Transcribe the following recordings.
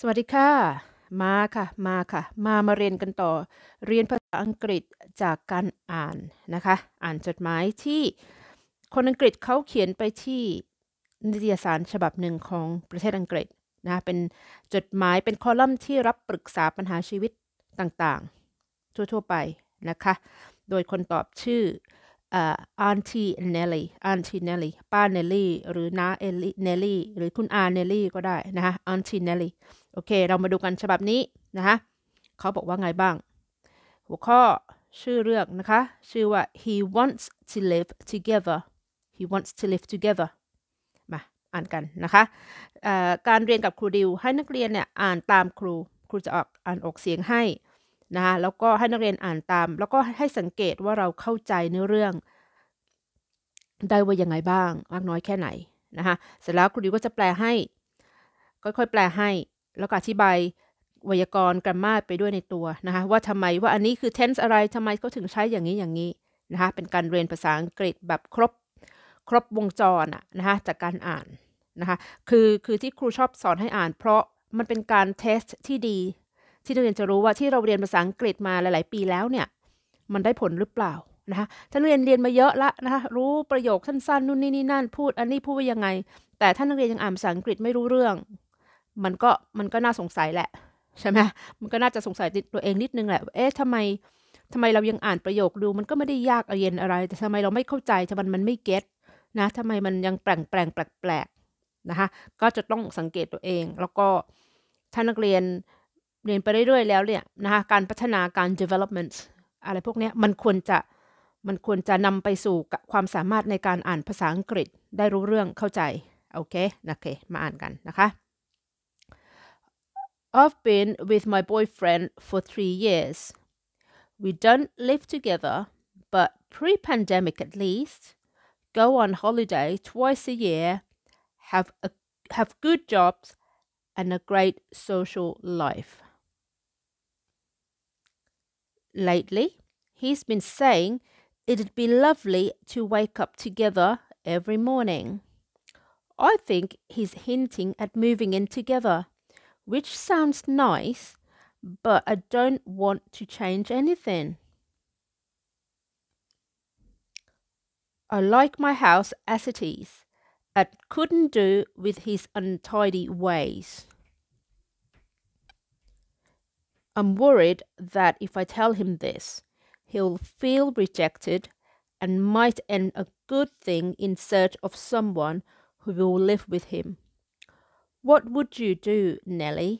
สวัสดีค่ะมาค่ะมาค่ะ มามาเรียนกันต่อเรียนภาษาอังกฤษจากการอ่านนะคะอ่านจดหมายที่คนอังกฤษเขาเขียนไปที่ นิตยสารฉบับหนึ่งของประเทศอังกฤษ นะเป็นจดหมายเป็นคอลัมน์ที่รับปรึกษาปัญหาชีวิตต่างๆ ทั่ว ๆ ไปนะคะ โดยคนตอบชื่ออันทีเนลลี่อันทีเนลลี่ป้าเนลลี่ หรือน้าเอลลี่เนลลี่ หรือคุณอาเนลลี่ ก็ได้นะคะอันทีเนลลี่โอเค เรามาดูกันฉบับนี้ นะคะเขาบอกว่าไงบ้าง หัวข้อชื่อเรื่องนะคะ ชื่อว่า he wants to live together he wants to live together มา อ่านกันนะคะ การเรียนกับครูดิว ให้นักเรียนเนี่ย อ่านตามครู ครูจะออกอ่านออกเสียงให้นะคะแล้วก็ให้นักเรียนอ่านตาม แล้วก็ให้สังเกตว่าเราเข้าใจเนื้อเรื่อง ได้ว่ายังไงบ้างมากน้อยแค่ไหนนะคะเสร็จแล้วครูดิวก็จะแปลให้ ค่อยๆแปลให้ แล้วก็อธิบายไวยากรณ์กรามไปด้วยในตัวนะคะว่าทำไมว่าอันนี้คือเทนส์อะไรทำไมเขาถึงใช้อย่างนี้อย่างนี้นะคะเป็นการเรียนภาษาอังกฤษแบบครบครบวงจรอะนะคะจากการอ่านนะคะคือคือที่ครูชอบสอนให้อ่านเพราะมันเป็นการเทสที่ดีที่นักเรียนจะรู้ว่าที่เราเรียนภาษาอังกฤษมาหลายๆ ปีแล้วเนี่ยมันได้ผลหรือเปล่านะคะท่านเรียนเรียนมาเยอะละนะคะรู้ประโยคสั้นๆนู่นนี่นี่นั่นพูดอันนี้พูดว่ายังไง แต่ท่านนักเรียนยังอ่านภาษาอังกฤษไม่รู้เรื่อง มันก็มันก็น่าสงสัยแหละใช่ไหมมันก็น่าจะสงสัยตัวเองนิดนึงแหละเอ๊ะทำไมทำไมเรายังอ่านประโยคดูมันก็ไม่ได้ยากเย็นอะไร แต่ทำไมเราไม่เข้าใจทำไมมันไม่เก็ตนะทำไมมันยังแปลงแปลงแปลกๆนะคะก็จะต้องสังเกตตัวเอง แล้วก็ท่านักเรียนเรียนไปเรื่อยๆแล้วเนี่ยนะคะการพัฒนาการ development อะไรพวกนี้มันควรจะมันควรจะนำไปสู่ความสามารถในการอ่านภาษาอังกฤษได้รู้เรื่องเข้าใจโอเคนะเคมาอ่านกันนะคะ I've been with my boyfriend for three years we don't live together but pre-pandemic at least go on holiday twice a year have a, have good jobs and a great social life Lately, he's been saying it'd be lovely to wake up together every morning. I think he's hinting at moving in together, which sounds nice, but I don't want to change anything. I like my house as it is, and couldn't do with his untidy ways. I'm worried that if I tell him this, he'll feel rejected and might end a good thing in search of someone who will live with him. What would you do, Nelly?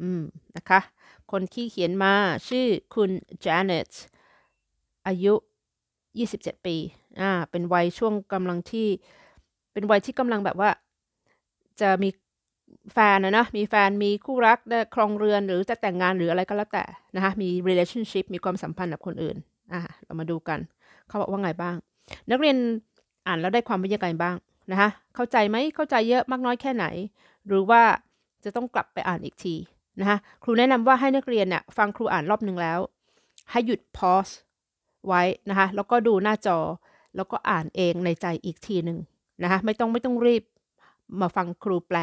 อืม hmm, Okay. คนที่เขียนมาชื่อคุณจ a n e t อายุ27แฟนนะนะมีแฟนมีคู่รักครองเรือนหรือจะแต่งงานหรืออะไรก็แล้วแต่นะคะมี relationship มีความสัมพันธ์กับคนอื่นอ่ะเรามาดูกันเขาบอกว่าไงบ้าง นักเรียนอ่านแล้วได้ความเป็นยังไงบ้างนะคะเข้าใจไหมเข้าใจเยอะมากน้อยแค่ไหน หรือว่าจะต้องกลับไปอ่านอีกทีนะคะครูแนะนำว่าให้นักเรียนเนี่ยฟังครูอ่านรอบหนึ่งแล้ว ให้หยุดพอสไว้นะคะแล้วก็ดูหน้าจอแล้วก็อ่านเองในใจอีกทีหนึ่งนะคะไม่ต้องไม่ต้องรีบมาฟังครูแปล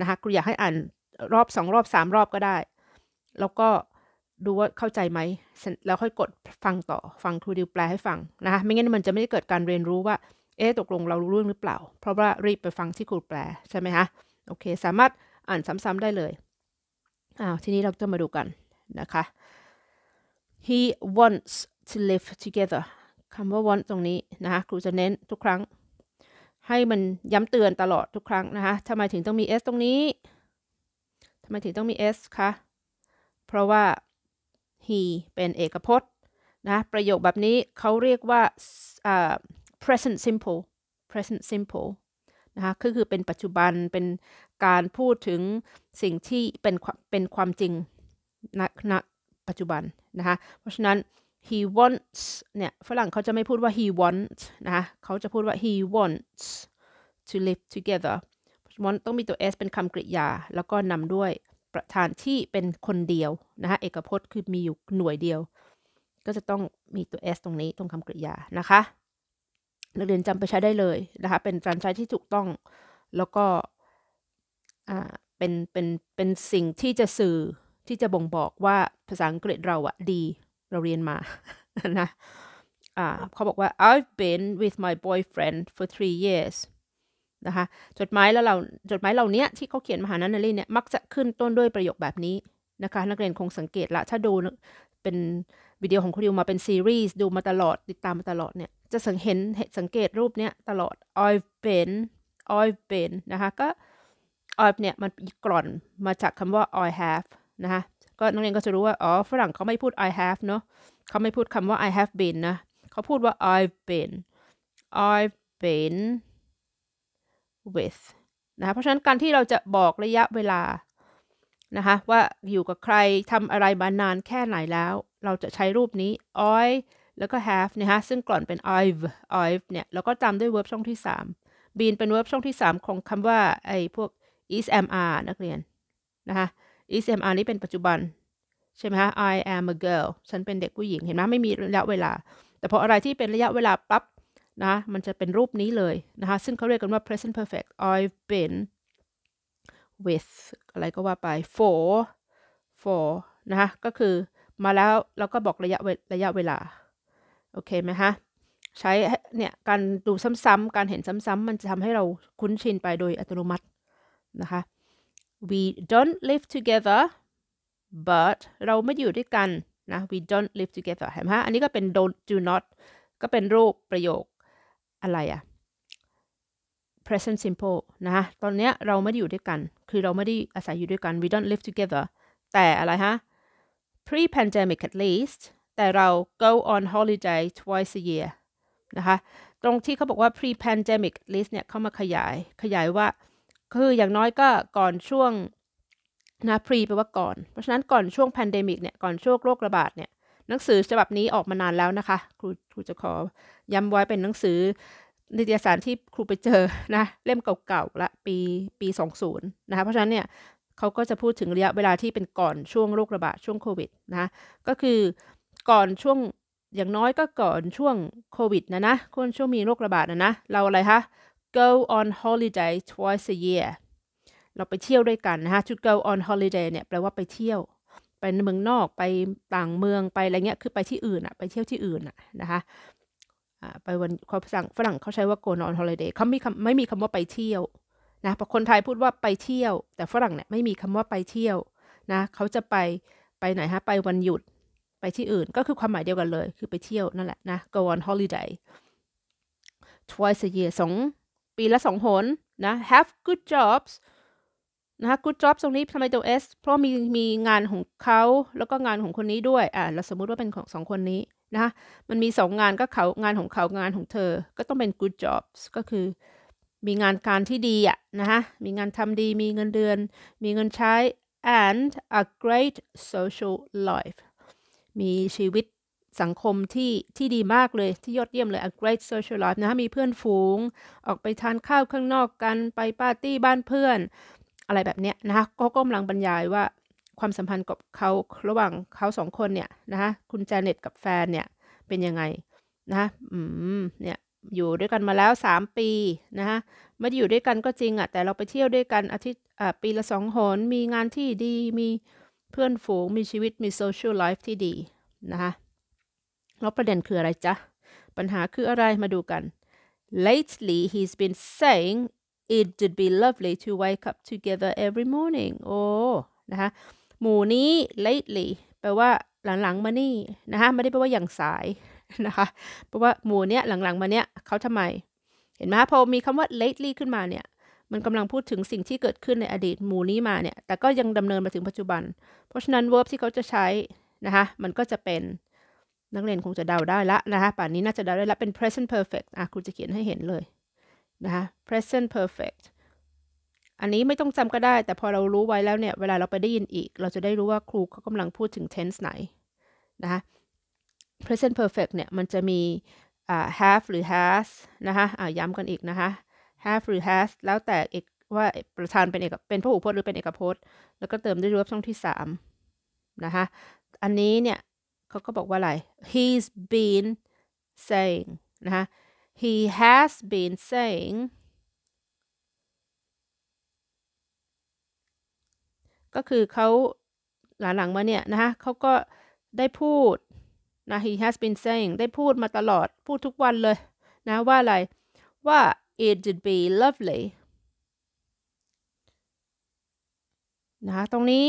นะคะครูอยากให้อ่านรอบสองรอบสามรอบก็ได้ แล้วก็ดูว่าเข้าใจไหมแล้วค่อยกดฟังต่อฟังครูดิวแปลให้ฟังนะคะไม่งั้นมันจะไม่ได้เกิดการเรียนรู้ว่า เอ๊ะตกลงเรารู้เรื่องหรือเปล่า เพราะว่ารีบไปฟังที่ครูแปล ใช่ไหมคะโอเค สามารถอ่านซ้ำๆได้เลย อ้าว ทีนี้เราจะมาดูกัน นะคะ he wants to live together คำว่า want ตรงนี้นะคะครูจะเน้นทุกครั้งให้มันย้ำเตือนตลอดทุกครั้งนะคะ ทำไมถึงต้องมี S ตรงนี้ ทำไมถึงต้องมี S คะ เพราะว่า he เป็นเอกพจน์นะ ประโยคแบบนี้เขาเรียกว่า uh, present simple present simple นะคะก็คือเป็นปัจจุบัน เป็นการพูดถึงสิ่งที่เป็นเป็นความจริงณณปัจจุบันนะคะ เพราะฉะนั้น he wants เนี่ยฝรั่งเขาจะไม่พูดว่า he wants นะคะ เขาจะพูดว่า he wants to live together มันต้องมีตัว s เป็นคำกริยา แล้วก็นำด้วยประธานที่เป็นคนเดียว นะคะ เอกพจน์คือมีอยู่หน่วยเดียว ก็จะต้องมีตัว s ตรงนี้ตรงคำกริยา นะคะนักเรียนจำไปใช้ได้เลยนะคะ เป็นการใช้ที่ถูกต้อง แล้วก็อ่าเป็น เป็น เป็นสิ่งที่จะสื่อ ที่จะบ่งบอกว่าภาษาอังกฤษเราอะดีเราเรียนมา นะ อ่า เขาบอกว่า I've been with my boyfriend for three years นะคะ จดหมายแล้วเราจดหมายเหล่านี้ที่เขาเขียนมาหานันลี่เนี่ย มักจะขึ้นต้นด้วยประโยคแบบนี้นะคะ นักเรียนคงสังเกตละ ถ้าดูเป็นวิดีโอของคุณดิวมาเป็นซีรีส์ดูมาตลอดติดตามมาตลอดเนี่ย จะสังเห็นสังเกตรูปเนี้ยตลอด I've been I've been นะคะ ก็ I've เนี่ยมันกร่อนมาจากคำว่า I have นะคะก็นักเรียนก็จะรู้ว่า อ๋อฝรั่งเขาไม่พูด I have เนาะเขาไม่พูดคำว่า I have been นะ เขาพูดว่า I've been I've been with นะะเพราะฉะนั้นการที่เราจะบอกระยะเวลา นะคะว่าอยู่กับใครทำอะไรมานานแค่ไหนแล้ว เราจะใช้รูปนี้ I แล้วก็ have นะคะซึ่งก่อนเป็น I've I've เนี่ย แล้วก็ตามด้วย verb ช่องที่ 3 been เป็น verb ช่องที่3ของคำว่าไอ้พวก is am are นักเรียนนะคะ is am are นี่เป็นปัจจุบัน ใช่ไหมคะ I am a girl ฉันเป็นเด็กผู้หญิงเห็นไหมไม่มีระยะเวลา แต่พออะไรที่เป็นระยะเวลาปั๊บนะมันจะเป็นรูปนี้เลย นะคะ ซึ่งเขาเรียกกันว่า present perfect I've been with อะไรก็ว่าไป for for นะคะ ก็คือมาแล้วเราก็บอกระยะระยะเวลา โอเคไหมฮะใช้ เนี่ย การดูซ้ำๆการเห็นซ้ำๆมันจะทำให้เราคุ้นชินไปโดยอัตโนมัตินะคะ we don't live together but เราไม่อยู่ด้วยกันนะ we don't live together เห็นไหมอันนี้ก็เป็น don't do not ก็เป็นรูปประโยค อะไรอะ present simple นะตอนเนี้ยเราไม่ได้อยู่ด้วยกัน คือเราไม่ได้อาศัยอยู่ด้วยกัน we don't live together แต่อะไรฮะ pre pandemic at least แต่เรา go on holiday twice a year นะคะตรงที่เขาบอกว่า pre pandemic list เนี่ยเขามาขยาย ขยายว่าคืออย่างน้อยก็ก่อนช่วงนะพรีไปว่าก่อนเพราะฉะนั้น ก่อนช่วงแพนเดมิกเนี่ยก่อนช่วงโรคระบาดเนี่ยหนังสือฉบับนี้ออกมานานแล้วนะคะครูครูจะขอย้ำไว้เป็นหนังสือ นิตยสารที่ครูไปเจอนะเล่มเก่าๆละปีปี 20นะคะเพราะฉะนั้นเนี่ยเขาก็จะพูดถึงระยะเวลาที่เป็นก่อนช่วงโรคระบาด ช่วงโควิดนะก็คือก่อนช่วงอย่างน้อยก็ก่อนช่วงโควิดนะนะก่อนช่วงมีโรคระบาดนะนะ เราอะไรคะ go on holiday twice a year เราไปเที่ยวด้วยกันนะคะ to go on holiday เนี่ยแปลว่าไปเที่ยว ไปเมืองนอกไปต่างเมืองไปอะไรเงี้ย คือไปที่อื่นอะไปเที่ยวที่อื่นอะนะคะไปวันเขาสั่งฝรั่งเขาใช้ว่า go on holiday เขาไม่ไม่มีคำว่าไปเที่ยว นะพอคนไทยพูดว่าไปเที่ยว แต่ฝรั่งเนี่ยไม่มีคำว่าไปเที่ยว นะ เขาจะไป ไปไหนฮะ ไปวันหยุด ไปที่อื่น ก็คือความหมายเดียวกันเลย คือไปเที่ยวนั่นแหละ นะ go on holiday twice a year สองปีละสองหนนะ have good jobs นะคะ good jobs ตรงนี้ทำไมตัว S เพราะมี มีงานของเขาแล้วก็งานของคนนี้ด้วย อ่า เราสมมุติว่าเป็นของสองคนนี้นะคะมันมีสองงานก็เขางานของเขางานของเธอ ก็ต้องเป็น good jobs ก็คือ มีงานการที่ดี อ่ะ นะคะมีงานทำดีมีเงินเดือน มีเงินใช้ and a great social life มีชีวิตสังคมที่ที่ดีมากเลยที่ยอดเยี่ยมเลย a great social life นะมีเพื่อนฝูงออกไปทานข้าวข้างนอกกันไปปาร์ตี้บ้านเพื่อน อะไรแบบเนี้ยนะคะก็กำลังบรรยายว่าความสัมพันธ์กับเขาระหว่างเขาสองคนเนี่ย นะคะคุณแจเน็ตกับแฟนเนี่ย เป็นยังไงนะคะอืมเนี่ยอยู่ด้วยกันมาแล้ว 3 ปีนะคะไม่ได้อยู่ด้วยกันก็จริงอะ่ะแต่เราไปเที่ยวด้วยกันอาทิตย์ปีละสองหนมีงานที่ดีมีเพื่อนฝูงมีชีวิตมีโซเชียลไลฟ์ที่ดีนะคะแล้วประเด็นคืออะไรจ๊ะ ปัญหาคืออะไรมาดูกัน lately he's been saying it would be lovely to wake up together every morning โอ้นะคะ หมู่นี้ lately แปลว่าหลังๆมานี่นะคะไม่ได้แปลว่าอย่างสาย นะคะ แปลว่าหมู่เนี้ยหลังๆมาเนี้ยเขาทำไม เห็นไหมพอมีคำว่า lately ขึ้นมาเนี่ย มันกำลังพูดถึงสิ่งที่เกิดขึ้นในอดีต หมู่นี้มาเนี่ย แต่ก็ยังดำเนินมาถึงปัจจุบัน เพราะฉะนั้น verb ที่เขาจะใช้นะคะมันก็จะเป็นนักเรียนคงจะเดาได้ละนะคะป่านนี้น่าจะเดาได้ละเป็น present perfect อ่ะครูจะเขียนให้เห็นเลยนะคะ present perfect อันนี้ไม่ต้องจำก็ได้แต่พอเรารู้ไว้แล้วเนี่ย เวลาเราไปได้ยินอีกเราจะได้รู้ว่าครูเขากำลังพูดถึง tense ไหน นะคะ present perfect เนี่ยมันจะมี have หรือ has นะคะาย้ำกันอีกนะคะ have หรือ has แล้วแต่เอกว่าประธานเป็นเอกเป็นพหูพจน์หรือเป็นเอกพจน์แล้วก็เติมด้วยรูปช่องที่3นะคะอันนี้เนี่ยเขาก็บอกว่าอะไร he's been saying นะคะ he has been saying ก็คือเขาหลังๆมาเนี่ยนะคะเขาก็ได้พูดนะ he has been saying ได้พูดมาตลอดพูดทุกวันเลยนะว่าอะไรว่า it'd be lovely นะคะตรงนี้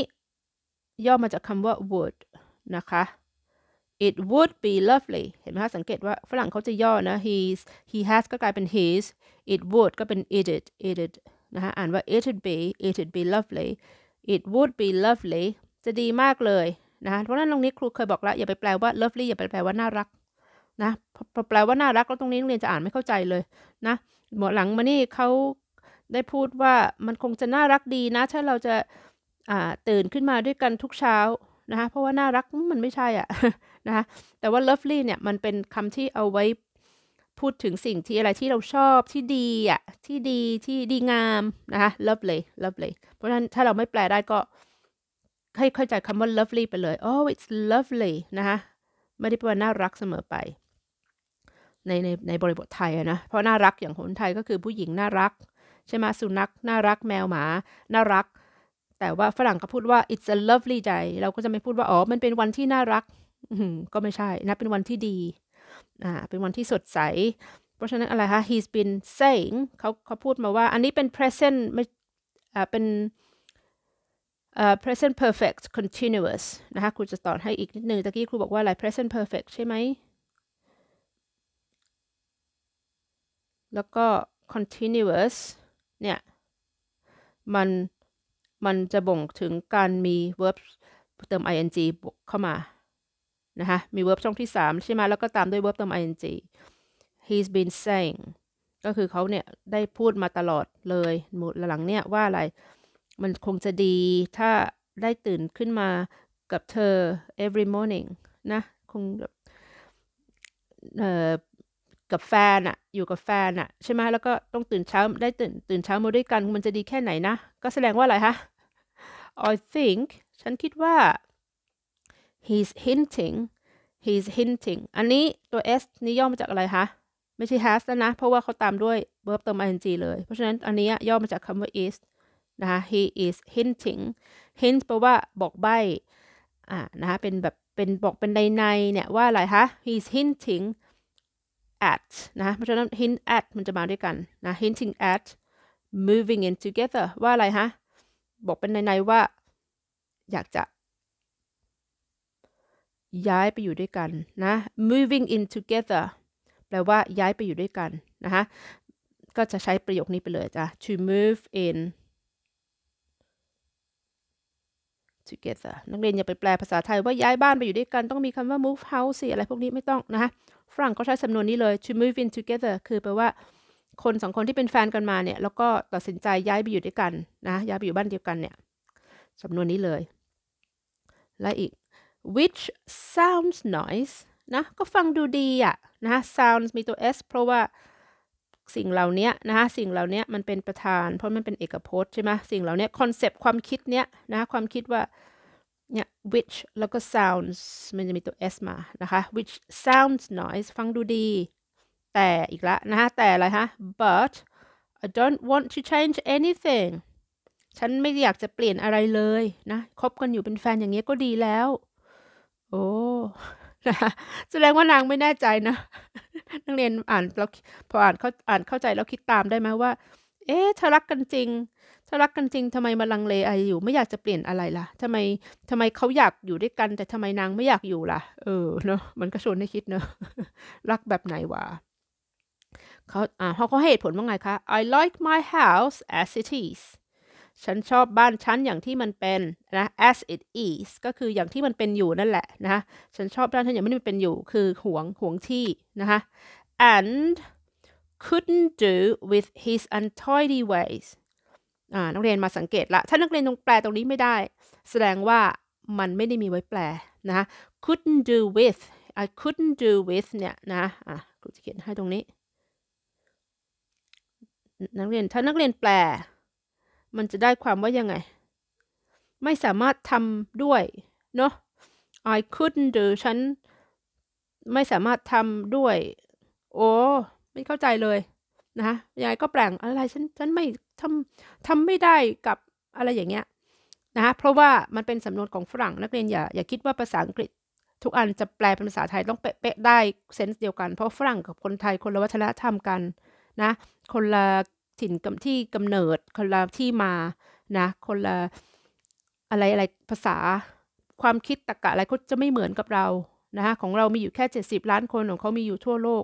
ย่อมาจากคำว่า would นะคะ it would be lovely เห็นไหมคะสังเกตว่าฝรั่งเขาจะย่อนะ he's he has ก็กลายเป็น his it would ก็เป็น i t it i t it นะคะอ่านว่า it'd w o u l be it'd w o u l be lovely it would be lovely จะดีมากเลยนะะเพราะนั้นตรงนี้ครูเคยบอกแล้วอย่าไปแปลว่า lovely อย่าไปแปลว่าน่ารักนะ พอแปลว่าน่ารัก แล้วตรงนี้นักเรียนจะอ่านไม่เข้าใจเลยนะหมอหลังมานี่เขาได้พูดว่ามันคงจะน่ารักดีนะ ถ้าเราจะตื่นขึ้นมาด้วยกันทุกเช้านะคะเพราะว่าน่ารัก มันไม่ใช่อ่ะนะคะแต่ว่า lovely เนี่ย มันเป็นคำที่เอาไว้พูดถึงสิ่งที่อะไรที่เราชอบที่ดีอ่ะ ที่ดีที่ดีงาม นะคะ lovely lovely เพราะฉะนั้นถ้าเราไม่แปลได้ก็ ให้เข้าใจคำว่า lovely ไปเลย oh it's lovely นะคะไม่ได้แปลว่าน่ารักเสมอไป ในในในบริบทไทยนะ เพราะน่ารักอย่างคนไทยก็คือผู้หญิงน่ารัก ใช่ไหมสุนัขน่ารัก แมวหมา น่ารัก แต่ว่าฝรั่งก็พูดว่า it's a lovely day เราก็จะไม่พูดว่าอ๋อมันเป็นวันที่น่ารักก็ไม่ใช่นะ เป็นวันที่ดี อ่า เป็นวันที่สดใส เพราะฉะนั้นอะไรคะ he's been saying เขาเขาพูดมาว่าอันนี้เป็น present ไม่อ่าเป็นอ่า present perfect continuous นะคะ ครูจะสอนให้อีกนิดนึงตะกี้ครูบอกว่าอะไร present perfect ใช่ไหม แล้วก็ continuous เนี่ย มันมันจะบ่งถึงการมี verb เติม ing เข้ามานะคะมี verb ช่องที่ 3 ใช่ไหมแล้วก็ตามด้วย verb ตาม ing he's been saying ก็คือเขาเนี่ย ได้พูดมาตลอดเลยหมดหลังเนี่ย ว่าอะไรมันคงจะดีถ้าได้ตื่นขึ้นมากับเธอ every morning นะ คงแบบเอ่อกับแฟนอะอยู่กับแฟนอะใช่ไหมแล้วก็ต้องตื่นเช้าได้ตื่น ตื่นเช้ามาด้วยกันมันจะดีแค่ไหนนะ ก็แสดงว่าอะไรคะ I think ฉันคิดว่า he's hinting he's hinting อันนี้ตัว s นี้ย่อมาจากอะไรคะไม่ใช่ has นะ เพราะว่าเขาตามด้วย verb เติม ing เลย เพราะฉะนั้นอันนี้ย่อมาจากคำว่า is นะคะ he is hinting hint แปลว่าบอกใบ้ อ่า นะคะ เป็นแบบ เป็นบอกเป็นในในเนี่ย ว่าอะไรคะ he's hinting at นะเพราะฉะนั้น hint at มันจะมาด้วยกันนะ hinting at moving in together ว่าอะไรฮะบอกเป็นในในว่าอยากจะย้ายไป อยู่ด้วยกัน นะ moving in together แปลว่าย้ายไปอยู่ด้วยกัน นะคะ ก็จะใช้ประโยคนี้ ไป เลยจ้ะ to move in together นักเรียนอย่าไปแปลภาษาไทยว่าย้ายบ้านไปอยู่ด้วยกัน ต้องมีคำว่า move house อะไรพวกนี้ ไม่ต้อง นะคะ ฝรั่ง ก็ใช้ สำนวนนี้เลย to move in together คือแปลว่า คนสองคน ที่เป็นแฟนกันมาเนี่ยแล้วก็ตัดสินใจย้ายไปอยู่ด้วยกันนะย้ายไปอยู่บ้านเดียวกันเนี่ยสำนวนนี้เลย และอีก which sounds nice นะก็ฟังดูดีอะนะ sounds มีตัว s เพราะว่าสิ่งเหล่านี้นะคะสิ่งเหล่านี้มันเป็นประธาน เพราะมันเป็นเอกพจน์ใช่ไหมสิ่งเหล่านี้คอนเซปต์ความคิดเนี้ยนะคะความคิดว่าเนี่ย which แล้วก็ sounds มันจะมีตัว s มานะคะ which sounds nice ฟังดูดี แต่อีกละนะคะแต่อะไรฮะ but I don't want to change anything ฉันไม่อยากจะเปลี่ยนอะไรเลยนะ คบกันอยู่เป็นแฟนอย่างเงี้ยก็ดีแล้วโอ้นะคะแสดงว่านางไม่แน่ใจนะ นักเรียนอ่านแล้วพออ่านเขาอ่านเข้าใจแล้วคิดตามได้ไหมว่า เอ๊ะถ้ารักกันจริง ถ้ารักกันจริงทำไมมาลังเลอะไรอยู่ ไม่อยากจะเปลี่ยนอะไรล่ะทำไมทำไมเขาอยากอยู่ด้วยกัน แต่ทำไมนางไม่อยากอยู่ล่ะเออเนาะมันก็ชวนให้คิดเนาะรักแบบไหนวะเขาอ่าเขาเหตุผลว่าไงคะ I like my house as it is ฉันชอบบ้านฉันอย่างที่มันเป็นนะ as it is ก็คืออย่างที่มันเป็นอยู่นั่นแหละนะคะฉันชอบบ้านฉันอย่างที่มันเป็นอยู่คือห่วงห่วงที่นะคะ and couldn't do with his untidy ways อ่านักเรียนมาสังเกตละ ถ้านักเรียนตรงแปลตรงนี้ไม่ได้ แสดงว่ามันไม่ได้มีไว้แปลนะะ couldn't do with I couldn't do with เนี่ยนะ อ่ะครูจะเขียนให้ตรงนี้นักเรียน ถ้านักเรียนแปลมันจะได้ความว่ายังไง ไม่สามารถทำด้วยเนาะ I couldn't หรือฉันไม่สามารถทำด้วย โอ้ ไม่เข้าใจเลยนะยัยายก็แปลงอะไรฉันฉันไม่ทำทำไม่ได้กับอะไรอย่างเงี้ยนะะเพราะว่ามันเป็นสำนวนของฝรั่งนักเรียนอย่าอย่าคิดว่าภาษาอังกฤษทุกอันจะแปลเป็นภาษาไทยต้องเป๊ะได้เซนส์เดียวกัน เพราะฝรั่งกับคนไทยคนละวัฒนธรรมกันนะ คนละถิ่นกที่กำเนิดคนละที่มานะ คนละอะไรอะไรภาษาความคิดตะกะอะไรก็จะไม่เหมือนกับเรานะฮะของเรามีอยู่แค่ 70 ล้านคนของเขามีอยู่ทั่วโลก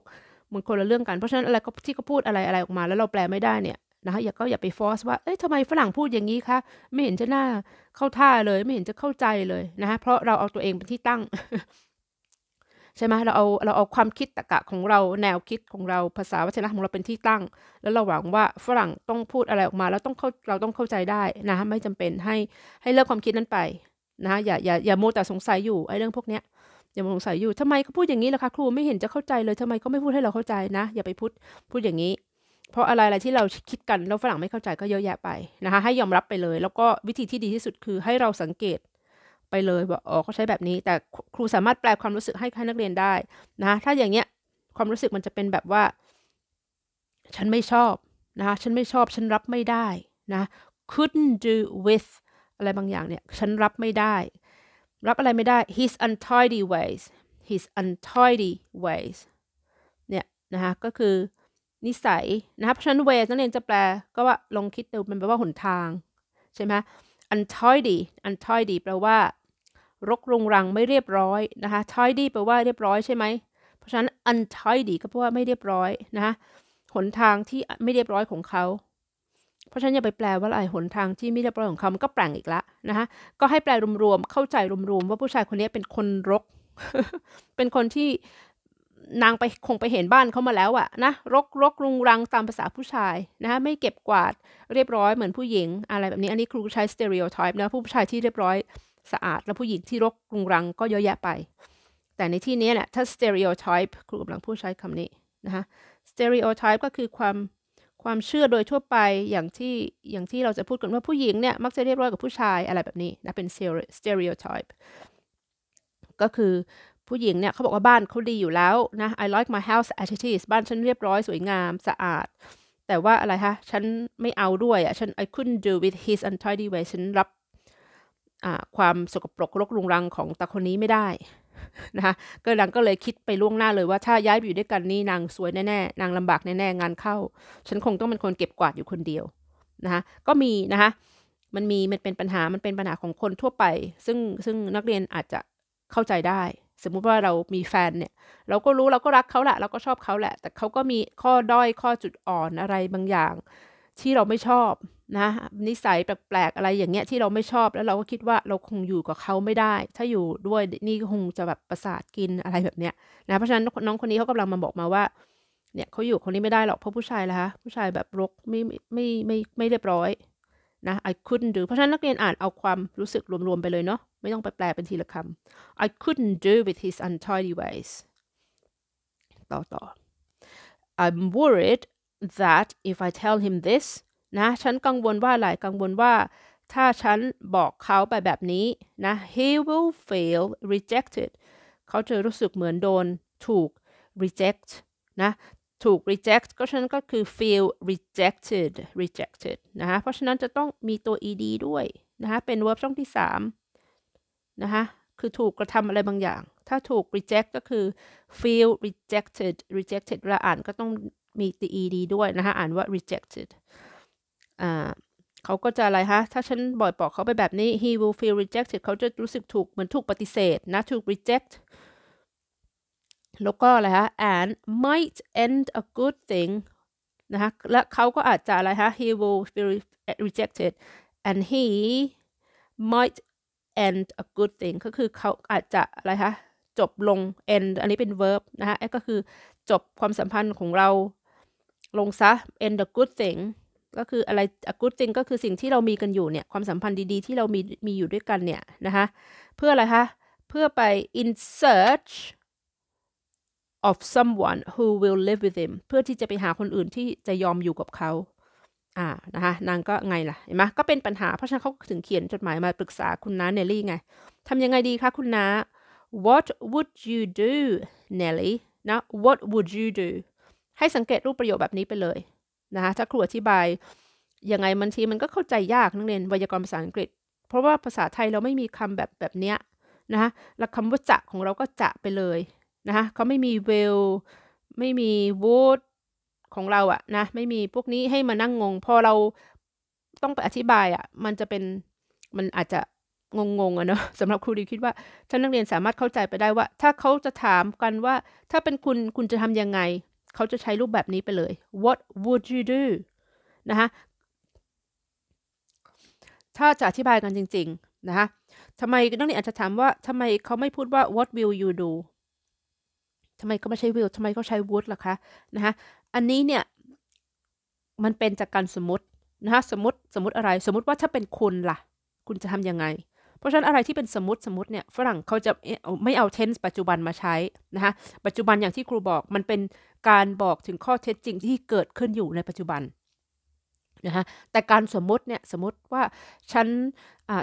มันคนละเรื่องกัน เพราะฉะนั้นอะไรก็ที่เขาพูดอะไรอะไรออกมาแล้วเราแปลไม่ได้เนี่ยนะคะอย่าก็อย่าไปฟอสว่าเอ้ยทำไมฝรั่งพูดอย่างนี้คะ ไม่เห็นจะน่าเข้าท่าเลย ไม่เห็นจะเข้าใจเลยนะฮะเพราะเราเอาตัวเองเป็นที่ตั้งช่ไหมเราเอาเราเอาความคิดตะกะของเราแนวคิดของเราภาษาวัฒนธรรมของเราเป็นที่ตั้ง แล้วเราหวังว่าฝรั่งต้องพูดอะไรออกมา แล้วต้องเข้าเราต้องเข้าใจได้นะไม่จำเป็นให้ให้เลิกความคิดนั้นไปนะอย่าอย่าอย่าโมแต่สงสัยอยู่ไอ้เรื่องพวกเนี้ยอย่ามสงสัยอยู่ทำไมเขาพูดอย่างนี้ล่ะคะครูไม่เห็นจะเข้าใจเลยทำไมเขาไม่พูดให้เราเข้าใจนะ อย่าไปพูดพูดอย่างนี้ เพราะอะไรอะไรที่เราคิดกันแล้วฝรั่งไม่เข้าใจก็เยอะแยะไปนะคะให้ยอมรับไปเลย แล้วก็วิธีที่ดีที่สุดคือ ให้เราสังเกตไปเลยว่าอ๋อเขาใช้แบบนี้แต่ครูสามารถแปลความรู้สึกให้ให้นักเรียนได้นะถ้าอย่างเงี้ยความรู้สึกมันจะเป็นแบบว่า ฉันไม่ชอบนะฉันไม่ชอบ ฉันรับไม่ได้นะ couldn't do with อะไรบางอย่างเนี่ย ฉันรับไม่ได้ รับอะไรไม่ได้ his untidy ways his untidy ways เนี่ยนะคะก็คือ นิสัยนะคะเพราะฉะนั้น ways นั่นเองจะแปลก็ว่าลองคิดดูเป็นแปลว่าหนทาง ใช่ไหม untidy untidy แปลว่ารกรุงรังไม่เรียบร้อยนะคะ tidy แปลว่าเรียบร้อยใช่ไหม เพราะฉะนั้น untidy ก็แปลว่าไม่เรียบร้อยนะคะหนทางที่ไม่เรียบร้อยของเขา เพราะฉะนั้นอย่าไปแปลว่าอะไรหนทางที่ไม่เรียบร้อยของเขามันก็แปลงอีกละนะคะก็ให้แปลรวมๆ เข้าใจรวมๆ ว่าผู้ชายคนนี้เป็นคนรก เป็นคนที่นางไปคงไปเห็นบ้านเขามาแล้วอะนะรกรกรุงรังตามภาษาผู้ชายนะไม่เก็บกวาดเรียบร้อยเหมือนผู้หญิง อะไรแบบนี้อันนี้ครูใช้สเตอริโอไทป์นะผู้ชายที่เรียบร้อยสะอาด และผู้หญิงที่รกรุงรังก็เยอะแยะไป แต่ในที่นี้แหละถ้า stereotype ครูกำลังพูดใช้คำนี้นะคะ stereotype ก็คือความความเชื่อโดยทั่วไปอย่างที่อย่างที่เราจะพูดกันว่าผู้หญิงเนี่ยมักจะเรียบร้อยกับผู้ชายอะไรแบบนี้นะเป็น stereotype ก็คือผู้หญิงเนี่ยเขาบอกว่า บ้านเขาดีอยู่แล้วนะ I like my house as it is บ้านฉันเรียบร้อยสวยงามสะอาด แต่ว่าอะไรฮะฉันไม่เอาด้วยอะ่ะฉัน I couldn't do with his untidy way ฉันรับความสกปรก รกรุงรังของตาคนนี้ไม่ได้นะคะก็นางก็เลยคิดไปล่วงหน้าเลยว่าถ้าย้ายไปอยู่ด้วยกันนี่นางสวยแน่ๆนางลำบากแน่ๆงานเข้า ฉันคงต้องเป็นคนเก็บกวาดอยู่คนเดียวนะคะก็มีนะคะมันมีมันเป็นปัญหามันเป็นปัญหาของคนทั่วไป ซึ่งซึ่งนักเรียนอาจจะเข้าใจได้ สมมุติว่าเรามีแฟนเนี่ยเราก็รู้เราก็รักเขาแหละเราก็ชอบเขาแหละ แต่เขาก็มีข้อด้อยข้อจุดอ่อนอะไรบางอย่าง ที่เราไม่ชอบนะนิสัยแปลกๆอะไรอย่างเงี้ยที่เราไม่ชอบแล้วเราก็คิดว่าเราคงอยู่กับเขาไม่ได้ ถ้าอยู่ด้วยนี่คงจะแบบประสาทกินอะไรแบบเนี้ยนะเพราะฉะนั้นน้องคนนี้เขากำลังมาบอกมาว่าเนี่ยเขาอยู่คนนี้ไม่ได้หรอกเพราะผู้ชายละคะผู้ชายแบบรกไม่ไม่ไม่ไม่เรียบร้อยนะ I couldn't do เพราะฉะนั้นนักเรียนอ่านเอาความรู้สึกรวมๆไปเลยเนาะไม่ต้องไปแปลเป็นทีละคำ I couldn't do with his untidy ways ต่อต่อ I'm worried that if I tell him this นะฉันกังวลว่าหลายกังวลว่า ถ้าฉันบอกเขาไปแบบนี้นะ he will feel rejected เขาจะรู้สึกเหมือนโดนถูก reject นะถูก reject ก็ฉันก็คือ feel rejected rejected นะฮะเพราะฉะนั้นจะต้องมีตัว ed ด้วยนะฮะเป็น verb ช่องที่3นะฮะคือถูกกระทำอะไรบางอย่าง ถ้าถูก reject ก็คือ feel rejected rejected เวลาอ่านก็ต้องมีตัว ed ด้วยนะฮะอ่านว่า rejected ่าเขาก็จะอะไรฮะถ้าฉันบ่อยบอกเขาไปแบบนี้ he will feel rejected เขาจะรู้สึกถูกเหมือนถูกปฏิเสธนะถูก reject แล้วก็อะไรฮะ and might end a good thing นะฮะและเขาก็อาจจะอะไรฮะ he will feel rejected and he might end a good thing ก็คือเขาอาจจะอะไรฮะจบลง end อันนี้เป็น verb นะฮะก็คือจบความสัมพันธ์ของเราลงซะ end a good thing ก็คืออะไรอาก o ต t ิงก็คือสิ่งที่เรามีกันอยู่เนี่ย ความสัมพันธ์ดีๆที่เรามีมีอยู่ด้วยกันเนี่ย นะคะ เพื่ออะไรคะ เพื่อไป in search of someone who will live with him เพื่อที่จะไปหาคนอื่นที่จะยอมอยู่กับเขา อ่า นะคะ นางก็ไงล่ะเห็นไหมก็เป็นปัญหา เพราะฉะนั้นเขาถึงเขียนจดหมายมาปรึกษาคุณน้าเนลลี่ไงทำยังไงดีคะ คุณน้า what would you do Nelly นะ what would you do ให้สังเกตรูปประโยคแบบนี้ไปเลยนะคะถ้าครูอธิบายยังไงบางทีมันก็เข้าใจยากนักเรียนไวยากรณ์ภาษาอังกฤษ เพราะว่าภาษาไทยเราไม่มีคำแบบแบบเนี้ยนะคะแล้วคำว่าจะ ของเราก็จะไปเลยนะคะเขาไม่มี will ไม่มี would ของเราอะนะไม่มีพวกนี้ให้มานั่งงงพอเราต้องไปอธิบายอะมันจะเป็นมันอาจจะ งงๆอะเนาะสำหรับครูดิคิดว่าถ้านนักเรียนสามารถเข้าใจไปได้ว่า ถ้าเขาจะถามกันว่า ถ้าเป็นคุณคุณจะทํำยังไงเขาจะใช้รูปแบบนี้ไปเลย what would you do นะคะถ้าจะอธิบายกันจริงๆ นะคะทำไมนักเรียนอาจจะถามว่าทำไมเขาไม่พูดว่า what will you do ทำไมก็ไม่ใช่ will ทำไมเขาใช้ would ล่ะคะ นะคะอันนี้เนี่ยมันเป็นจากการสมมตินะคะสมมติ สมมติอะไร สมมติว่าถ้าเป็นคุณล่ะ คุณจะทำยังไง เพราะฉะนั้นอะไรที่เป็นสมมติ สมมติเนี่ยฝรั่งเขาจะไม่เอา tense ปัจจุบันมาใช้นะคะปัจจุบันอย่างที่ครูบอกมันเป็นการบอกถึงข้อเท็จจริงที่เกิดขึ้นอยู่ในปัจจุบันนะฮะแต่การสมมติเนี่ยสมมติว่า ฉัน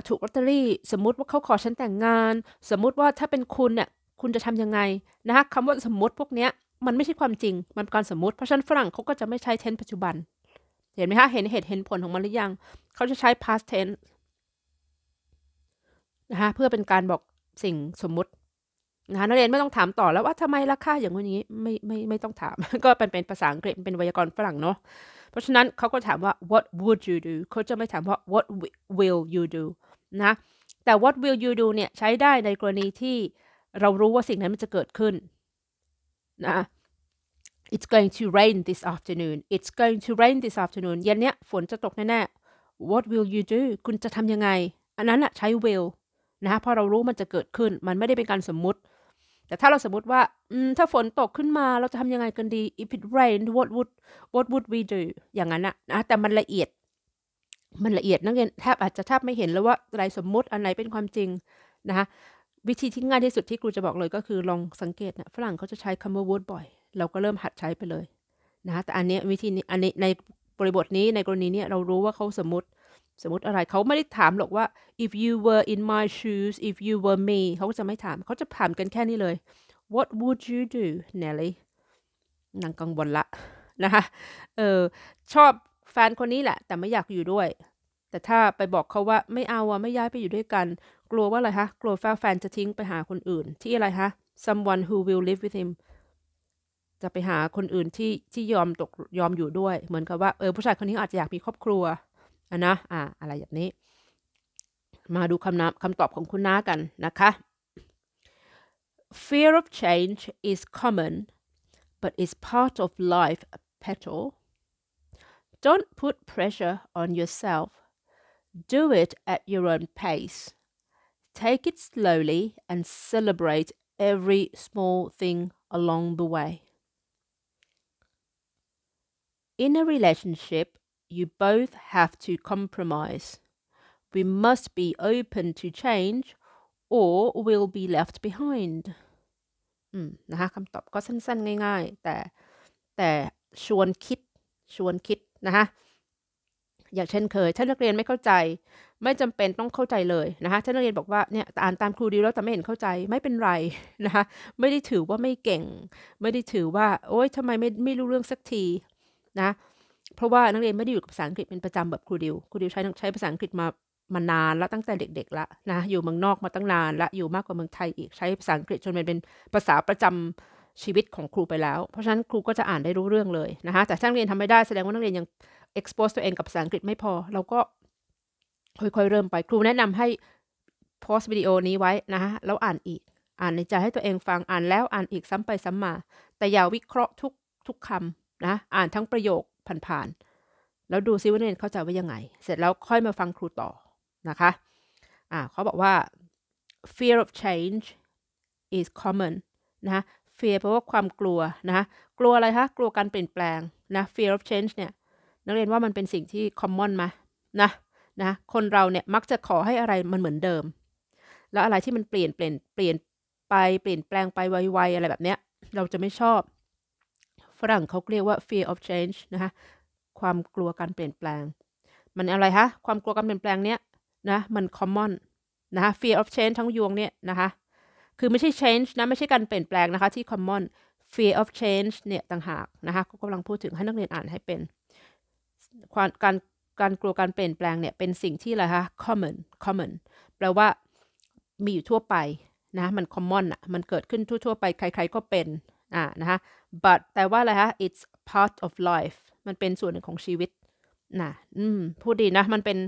ถูกลอตเตอรี่สมมติว่าเขาขอฉันแต่งงาน สมมติว่าถ้าเป็นคุณเนี่ยคุณจะทํำยังไงนะคะคำว่าสมมติพวกเนี้ยมันไม่ใช่ความจริงมันการสมมติเพราะฉันฝรั่งเขาก็จะไม่ใช้เทนปัจจุบัน เห็นไหมคะเห็นเหตุเห็นผลของมันหรือยังเขาจะใช้ past tense นะคะเพื่อเป็นการบอกสิ่งสมมตินะคะนักเรียนไม่ต้องถามต่อแล้วว่าทำไมราคาอย่างนี้ไม่ไม่ไม่ต้องถาม ก็เป็นเป็นภาษาอังกฤษเป็นไวยากรณ์ฝรั่งเนาะเพราะฉะนั้นเขาก็ถามว่า what would you do เขาจะไม่ถามว่า what will you do นะ แต่ what will you do เนี่ยใช้ได้ในกรณีที่เรารู้ว่าสิ่งนั้นมันจะเกิดขึ้น นะ It's going to rain this afternoon. It's going to rain this afternoon. เย็นเนี้ยฝนจะตกแน่ ๆ What will you do? คุณจะทำยังไง อันนั้นอะใช้ will นะเพราะเรารู้มันจะเกิดขึ้นมันไม่ได้เป็นการสมมุติแต่ถ้าเราสมมติว่าถ้าฝนตกขึ้นมา เราจะทำยังไงกันดี if it rained what would what would we do อย่างนั้นอะนะ แต่มันละเอียด มันละเอียดนักเรียนแทบอาจจะแทบไม่เห็นแล้วว่าอะไรสมมติอันไหนเป็นความจริงนะคะวิธีที่ง่ายที่สุดที่ครูจะบอกเลยก็คือลองสังเกตนะฝรั่งเขาจะใช้คำว่า would บ่อย เราก็เริ่มหัดใช้ไปเลยนะแต่อันนี้วิธีนี้อันนี้ในบริบทนี้ ในกรณีนี้เรารู้ว่าเขาสมมติสมมติอะไรเขาไม่ได้ถามหรอกว่า if you were in my shoes if you were me เขาจะไม่ถาม เขาจะถามกันแค่นี้เลย what would you do Nelly นางกังวลละ นะคะ เออ ชอบแฟนคนนี้แหละ แต่ไม่อยากอยู่ด้วย แต่ถ้าไปบอกเขาว่าไม่เอาอะไม่ย้ายไปอยู่ด้วยกัน กลัวว่าอะไรฮะ กลัวแฟนแฟนจะทิ้งไปหาคนอื่นที่อะไรฮะ someone who will live with him จะไปหาคนอื่นที่ที่ยอมตกยอมอยู่ด้วยเหมือนกับว่าเออผู้ชายคนนี้อาจจะอยากมีครอบครัวอะนะอ่าอะไรแบบนี้ fear of change is common but is part of life petal don't put pressure on yourself do it at your own pace take it slowly and celebrate every small thing along the way in a relationship You both have to compromise. We must be open to change or we'll be left behind อืมนะคะคำตอบก็สั้นๆง่ายๆ แต่แต่ชวนคิด ชวนคิด นะคะอย่างเช่นเคย ถ้านักเรียนไม่เข้าใจ ไม่จำเป็นต้องเข้าใจเลยนะคะถ้านักเรียนบอกว่าเนี่ยอ่านตามครูดีแล้วแต่ไม่เห็นเข้าใจไม่เป็นไร นะคะไม่ได้ถือว่าไม่เก่ง ไม่ได้ถือว่า โอ๊ยทำไมไม่ไม่รู้เรื่องสักทีนะเพราะว่านักเรียนไม่ได้อยู่กับภาษาอังกฤษเป็นประจำแบบครูดิวครูดิวใช้ใช้ภาษาอังกฤษมา มานานแล้วตั้งแต่เด็กๆละนะอยู่เมืองนอกมาตั้งนานและ อยู่มากกว่าเมืองไทยอีกใช้ภาษาอังกฤษจนนเป็นภาษาประจำชีวิตของครูไปแล้ว เพราะฉะนั้นครูก็จะอ่านได้รู้เรื่องเลยนะคะแต่ถ้านักเรียนทำไม่ได้แสดงว่านักเรียนยัง expose ตัวเองกับภาษาอังกฤษไม่พอเราก็ค่อยๆเริ่มไปครูแนะนำให้โพสต์วิดีโอนี้ไว้นะคะแล้วอ่านอีก อ่านในใจให้ตัวเองฟังอ่านแล้วอ่านอีกซ้ำไปซ้ำมา แต่อย่าวิเคราะห์ทุกทุกคำนะอ่านทั้งประโยคผ่านๆแล้วดูซิว่าเนนเข้าใจว่ายังไง เสร็จแล้วค่อยมาฟังครูต่อนะคะ อ่าเขาบอกว่า fear of change is common นะะ fear แปลว่าความกลัวนะะกลัวอะไรคะ กลัวการเปลี่ยนแปลงนะ fear of change เนี่ยนักเรียนว่ามันเป็นสิ่งที่ common มานะ นะ คนเราเนี่ยมักจะขอให้อะไรมันเหมือนเดิม แล้วอะไรที่มันเปลี่ยนเปลี่ยนเปลี่ยนไปเปลี่ยนแปลงไปไวๆอะไรแบบเนี้ยเราจะไม่ชอบฝรั่งเขาเรียกว่า fear of change นะคะ ความกลัวการเปลี่ยนแปลง มันอะไรคะความกลัวการเปลี่ยนแปลงเนี้ยนะ มัน common นะคะ fear of change ทั้งยวงเนี่ยนะคะ คือไม่ใช่ change นะ ไม่ใช่การเปลี่ยนแปลงนะคะที่ common fear of change เนี่ยต่างหากนะคะ ก็กำลังพูดถึงให้นักเรียนอ่านให้เป็นการการกลัวการเปลี่ยนแปลงเนี่ยเป็นสิ่งที่อะไรคะ common common แปลว่ามีอยู่ทั่วไปนะ มัน common อะมันเกิดขึ้นทั่วๆ ไป ใครๆก็เป็นอ่านะคะ but แต่ว่าอะไรคะ it's part of life มันเป็นส่วนหนึ่งของชีวิตนะอืม พูดดีนะ มันเป็น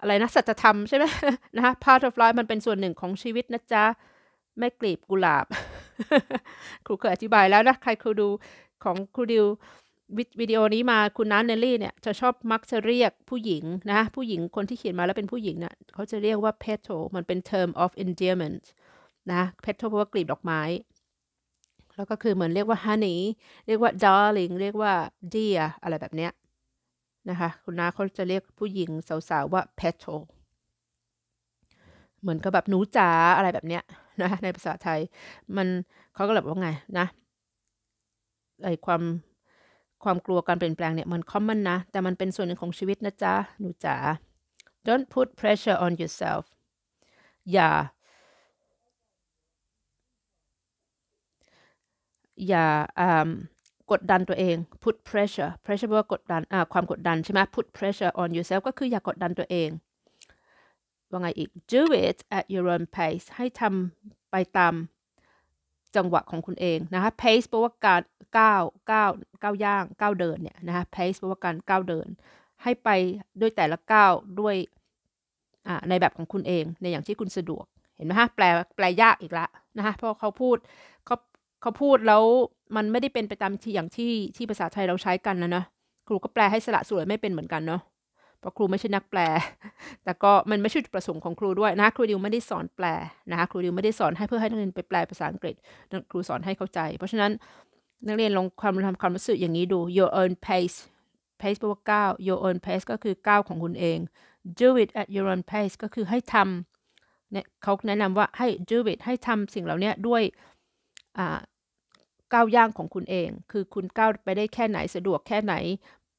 อะไรนะ สัจธรรมใช่ไหมนะคะ part of life มันเป็นส่วนหนึ่งของชีวิตนะจ๊ะ ไม่กลีบกุหลาบ ครูเคยอธิบายแล้วนะ ใครครูดูของครูดิววิดีโอนี้มาคุณน้าเนลลี่เนี่ย จะชอบมักจะเรียกผู้หญิง นะผู้หญิงคนที่เขียนมาแล้วเป็นผู้หญิงเนะี่ยเขาจะเรียกว่า petal มันเป็น term of endearment นะ petal เพราะว่ากลีบดอกไม้แล้วก็คือเหมือนเรียกว่า honey เรียกว่า darling เรียกว่า dear อะไรแบบเนี้ยนะคะคุณน้าเขาจะเรียกผู้หญิง สาวๆว่า petal เหมือนกับแบบหนูจ๋าอะไรแบบเนี้ยนะในภาษาไทย มันเขาก็แบบว่าไง นะไอความความกลัวการเปลี่ยนแปลงเนี่ย มัน common นะ แต่มันเป็นส่วนหนึ่งของชีวิตนะจ๊ะ หนูจ๋า don't put pressure on yourself อย่าอย่ากดดันตัวเอง put pressure pressure แปลว่ากดดันความกดดันใช่ไหม put pressure on yourself ก็คืออย่ากดดันตัวเอง ว่าไงอีก do it at your own pace ให้ทำไปตามจังหวะของคุณเอง นะคะ pace แปลว่าการก้าวก้าวก้าวย่าง ก้าวเดินเนี่ยนะคะ pace แปลว่าการก้าวเดิน ให้ไป ด้วยแต่ละก้าวด้วยในแบบของคุณเองในอย่างที่คุณสะดวก เห็นไหมฮะแปลแปลยากอีกละนะคะเพราะเขาพูดเขาพูดแล้วมันไม่ได้เป็นไปตามที่อย่างที่ที่ภาษาไทยเราใช้กันนะนะครูก็แปลให้สละสวยไม่เป็นเหมือนกันเนาะเพราะครูไม่ใช่นักแปลแต่ก็มันไม่ใช่จุดประสงค์ของครูด้วยนะครูดิวไม่ได้สอนแปลนะคะครูดิวไม่ได้สอนให้เพื่อให้นักเรียนไปแปลภาษาอังกฤษครูสอนให้เข้าใจ เพราะฉะนั้นนักเรียนลองความทำความรู้สึกอย่างนี้ดู your own pace pace แปลว่าก้าว your own pace ก็คือก้าวของคุณเอง do it at your own pace ก็คือให้ทำเนี่ยเขาแนะนำว่าให้ do it ให้ทำสิ่งเหล่านี้ด้วยอ่าก้าวย่างของคุณเอง คือคุณก้าวไปได้แค่ไหน สะดวกแค่ไหน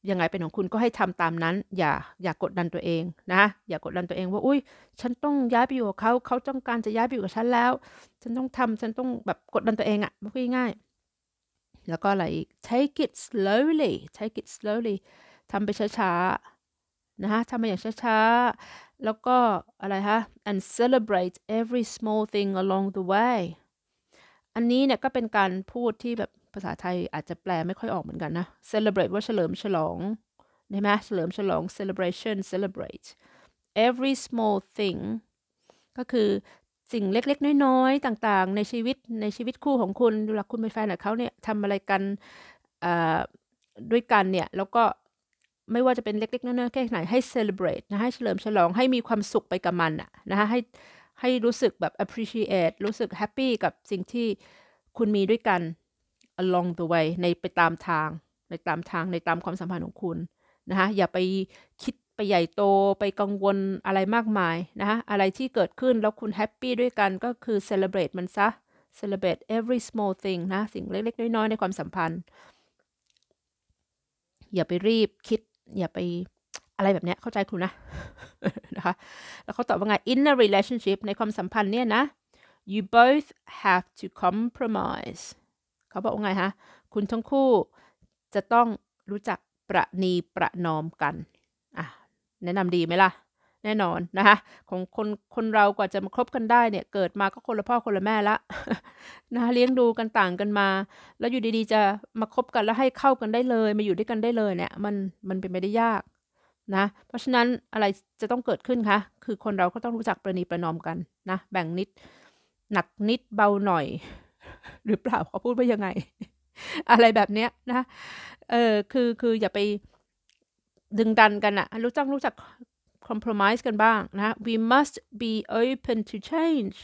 ยังไงเป็นของคุณก็ให้ทำตามนั้น อย่า อย่ากดดันตัวเองนะ อย่ากดดันตัวเองว่า อุ้ยฉันต้องย้ายไปอยู่กับเขา เขาต้องการจะย้ายไปอยู่กับฉันแล้ว ฉันต้องทำฉันต้องแบบกดดันตัวเองอะ่ะไม่ง่าย แล้วก็อะไรอีก take it slowly take it slowly ทำไปช้าๆนะฮะทำไปอย่างช้าๆแล้วก็อะไรฮะ and celebrate every small thing along the way อันนี้เนี่ยก็เป็นการพูดที่แบบภาษาไทยอาจจะแปลไม่ค่อยออกเหมือนกันนะ celebrate ว่าเฉลิมฉลองใช่ไหม เฉลิมฉลอง celebration celebrate every small thing ก็คือสิ่งเล็ก ๆ น้อย ๆ ต่างๆ ในชีวิตในชีวิตคู่ของคุณดูหลักคุณเป็นแฟนกับเขาเนี่ยทำอะไรกันด้วยกันเนี่ย แล้วก็ไม่ว่าจะเป็นเล็ก ๆ น้อย ๆแค่ไหนให้ celebrate นะให้เฉลิมฉลองให้มีความสุขไปกับมันอะนะฮะให้ให้รู้สึกแบบ appreciate รู้สึก happy กับสิ่งที่คุณมีด้วยกัน along the way ในไปตามทาง ในตามทางในตามความสัมพันธ์ของคุณ นะคะอย่าไปคิดไปใหญ่โตไปกังวลอะไรมากมายนะคะอะไรที่เกิดขึ้นแล้วคุณแฮปปี้ด้วยกันก็คือ celebrate มันซะ celebrate every small thing นะสิ่งเล็ก ๆ น้อยๆ ในความสัมพันธ์ อย่าไปรีบคิดอย่าไปอะไรแบบเนี้ย เข้าใจครูนะนะคะ แล้วเขาตอบว่าไง in a relationship ในความสัมพันธ์เนี่ยนะ you both have to compromise เขาบอกว่าไงฮะคุณทั้งคู่จะต้องรู้จักประนีประนอมกันอ่ะแนะนำดีไหมล่ะ แน่นอนนะคะของคนคนเรากว่าจะมาคบกันได้เนี่ย เกิดมาก็คนละพ่อคนละแม่ละนะคะเลี้ยงดูกันต่างกันมา แล้วอยู่ดีๆจะมาคบกันแล้วให้เข้ากันได้เลยมาอยู่ด้วยกันได้เลยเนี่ยมันมันเป็นไปได้ยากนะ เพราะฉะนั้นอะไรจะต้องเกิดขึ้นคะ คือคนเราก็ต้องรู้จักประนีประนอมกันนะ แบ่งนิด หนักนิดเบาหน่อย หรือเปล่าเขาพูดว่ายังไง อะไรแบบเนี้ยนะ เออคือ คืออย่าไปดึงดันกันอะรู้จักรู้จัก compromise กันบ้าง นะ we must be open to change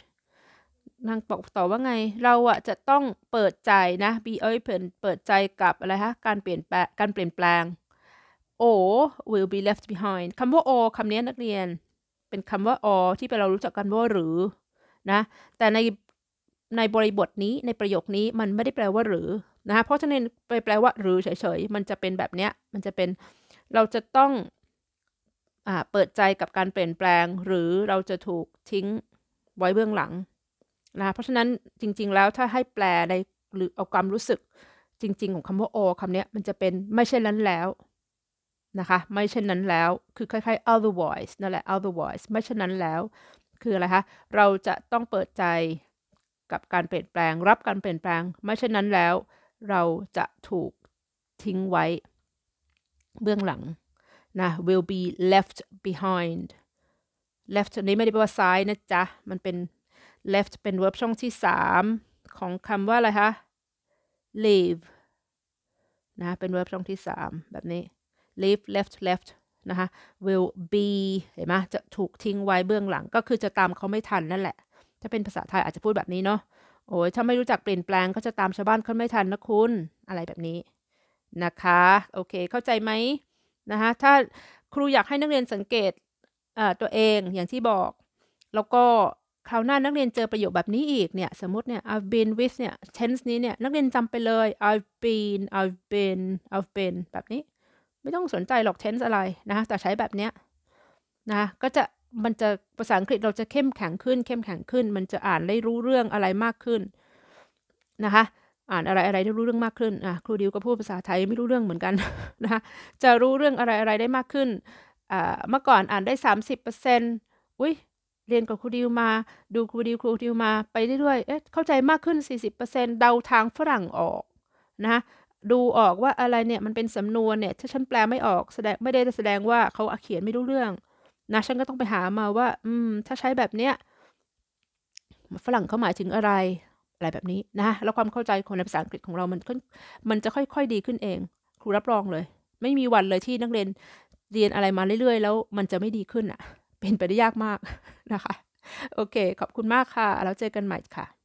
นางบอกต่อว่าไง เราอะจะต้องเปิดใจนะ be open เปิดใจกับอะไรฮะการเปลี่ยนแปลง การเปลี่ยนแปลง or will be left behind คำว่า all คำนี้นักเรียนเป็นคำว่า all ที่เรารู้จักกันว่าหรือนะแต่ในในบริบทนี้ในประโยคนี้มันไม่ได้แปลว่าหรือนะเพราะฉะนั้นไปแปลว่า หรือเฉยๆมันจะเป็นแบบเนี้ยมันจะเป็นเราจะต้องอเปิดใจกับการเปลี่ยนแปลง หรือเราจะถูกทิ้งไว้เบื้องหลังนะเพราะฉะนั้นจริง ๆ แล้วถ้าให้แปลในหรือเอาความรู้สึก จริง ๆ ของคำว่า all คำนี้มันจะเป็นไม่ใช่นั้นแล้วนะคะ ไม่เช่นนั้นแล้ว คือคล้ายๆ otherwise นั่นแหละ otherwise ไม่เช่นนั้นแล้วคืออะไรคะ เราจะต้องเปิดใจกับการเปลี่ยนแปลง รับการเปลี่ยนแปลง ไม่เช่นนั้นแล้ว เราจะถูกทิ้งไว้เบื้องหลังนะ will be left behind left นี้ไม่ได้แปลว่าซ้ายนะจ๊ะมันเป็น left เป็น verb ช่องที่ 3 ของคำว่า อะไรคะ leave นะเป็น verb ช่องที่ 3 แบบนี้ leave left left นะคะ will be เห็นไหม จะถูกทิ้งไว้เบื้องหลัง ก็คือจะตามเขาไม่ทัน นั่นแหละ ถ้าเป็นภาษาไทยอาจจะพูดแบบนี้เนาะ โอ้ย ถ้าไม่รู้จักเปลี่ยนแปลงก็จะตามชาวบ้านเขาไม่ทันนะคุณ อะไรแบบนี้นะคะ โอเค เข้าใจไหม นะคะ ถ้าครูอยากให้นักเรียนสังเกตตัวเองอย่างที่บอก แล้วก็ คราวหน้านักเรียนเจอประโยคแบบนี้อีกเนี่ย สมมติเนี่ย I've been with เนี่ย tense นี้เนี่ยนักเรียนจำไปเลย I've been I've been I've been แบบนี้ไม่ต้องสนใจหรอกเทนส์อะไร นะแต่ใช้แบบเนี้ยนะก็จะมันจะภาษาอังกฤษเราจะเข้มแข็งขึ้น เข้มแข็งขึ้น มันจะอ่านได้รู้เรื่องอะไรมากขึ้นนะคะ อ่านอะไรอะไรได้รู้เรื่องมากขึ้นอ่ะครูดิวก็พูดภาษาไทยไม่รู้เรื่องเหมือนกันนะคะจะรู้เรื่องอะไรอะไรได้มากขึ้นอ่าเมื่อก่อนอ่านได้สามสิบเปอร์เซ็นต์อุ้ยเรียนกับครูดิวมา ดูครูดิวครูดิวมาไปเรื่อยๆเอ๊ะเข้าใจมากขึ้นสสี่ิบเดาทางฝรั่งออกนะดูออกว่าอะไรเนี่ยมันเป็นสำนวนเนี่ย ถ้าฉันแปลไม่ออกแสดงไม่ได้แสดงว่าเขาเขียนไม่รู้เรื่องนะฉันก็ต้องไปหามาว่าอืมถ้าใช้แบบเนี้ยฝรั่งเขาหมายถึงอะไร อะไรแบบนี้นะแล้วความเข้าใจคนในภาษาอังกฤษของเรามันมันจะค่อย ๆ ดีขึ้นเอง ครูรับรองเลย ไม่มีวันเลยที่นักเรียนเรียนอะไรมาเรื่อยๆ แล้วมันจะไม่ดีขึ้นอะ่ะ เป็นไปได้ยากมากนะคะ โอเคขอบคุณมากค่ะ แล้วเจอกันใหม่ค่ะ